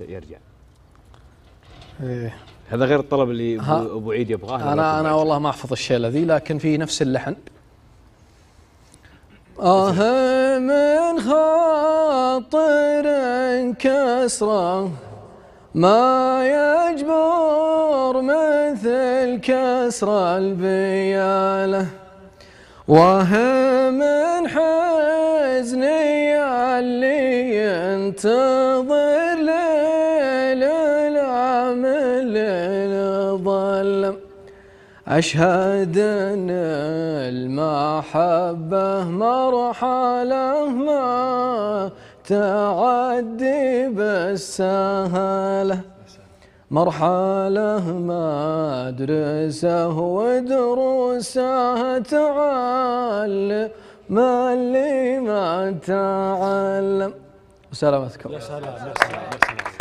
يرجع إيه هذا غير الطلب اللي ابو عيد يبغاه انا انا والله ما احفظ الشيله ذي لكن في نفس اللحن آه من خاطر كسرة ما يجبر مثل كسر البيالة واه من حزني اللي ينتظر الليل ظلم أشهد أن المحبة مرحلة ما تعدي بالسهلة مرحلة ما أدرسه ودروسه تعلم ما اللي ما تعلم وسلامتكم يا سلام, يا سلام.